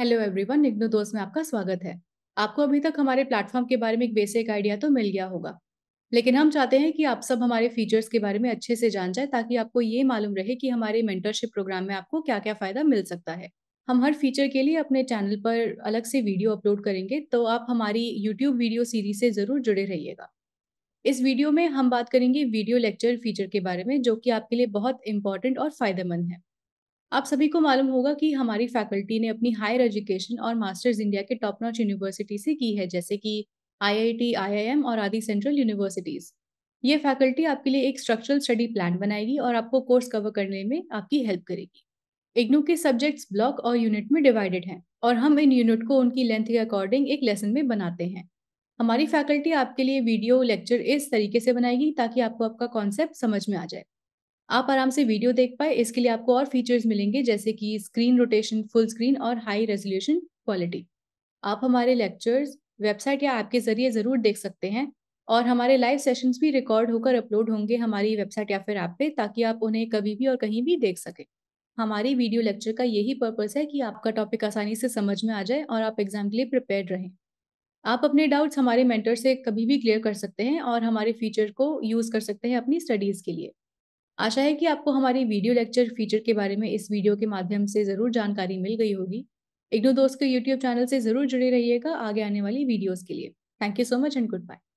hello everyone निग्नो दोस्त में आपका स्वागत है आपको अभी तक हमारे प्लेटफॉर्म के बारे में एक बेसिक आइडिया तो मिल गया होगा लेकिन हम चाहते हैं कि आप सब हमारे फीचर्स के बारे में अच्छे से जान जाए ताकि आपको ये मालूम रहे कि हमारे मेंटरशिप प्रोग्राम में आपको क्या क्या फ़ायदा मिल सकता है हम हर फीचर के लिए अपने चैनल पर अलग से वीडियो अपलोड करेंगे तो आप हमारी यूट्यूब वीडियो सीरीज से ज़रूर जुड़े रहिएगा इस वीडियो में हम बात करेंगे वीडियो लेक्चर फीचर के बारे में जो कि आपके लिए बहुत इंपॉर्टेंट और फ़ायदेमंद है आप सभी को मालूम होगा कि हमारी फैकल्टी ने अपनी हायर एजुकेशन और मास्टर्स इंडिया के टॉप नॉच यूनिवर्सिटी से की है जैसे कि आईआईटी, आईआईएम और आदि सेंट्रल यूनिवर्सिटीज ये फैकल्टी आपके लिए एक स्ट्रक्चरल स्टडी प्लान बनाएगी और आपको कोर्स कवर करने में आपकी हेल्प करेगी इग्नू के सब्जेक्ट्स ब्लॉक और यूनिट में डिवाइडेड हैं और हम इन यूनिट को उनकी लेंथ के अकॉर्डिंग एक लेसन में बनाते हैं हमारी फैकल्टी आपके लिए वीडियो लेक्चर इस तरीके से बनाएगी ताकि आपको आपका कॉन्सेप्ट समझ में आ जाए आप आराम से वीडियो देख पाए इसके लिए आपको और फीचर्स मिलेंगे जैसे कि स्क्रीन रोटेशन फुल स्क्रीन और हाई रेजोल्यूशन क्वालिटी आप हमारे लेक्चर्स वेबसाइट या ऐप के जरिए ज़रूर देख सकते हैं और हमारे लाइव सेशंस भी रिकॉर्ड होकर अपलोड होंगे हमारी वेबसाइट या फिर ऐप पे ताकि आप उन्हें कभी भी और कहीं भी देख सकें हमारी वीडियो लेक्चर का यही पर्पस है कि आपका टॉपिक आसानी से समझ में आ जाए और आप एग्जाम के लिए प्रिपेयर रहें आप अपने डाउट्स हमारे मेंटर से कभी भी क्लियर कर सकते हैं और हमारे फीचर को यूज़ कर सकते हैं अपनी स्टडीज़ के लिए आशा है कि आपको हमारी वीडियो लेक्चर फीचर के बारे में इस वीडियो के माध्यम से ज़रूर जानकारी मिल गई होगी इग्नो दोस्त के यूट्यूब चैनल से ज़रूर जुड़े रहिएगा आगे आने वाली वीडियोज़ के लिए thank you so much and good bye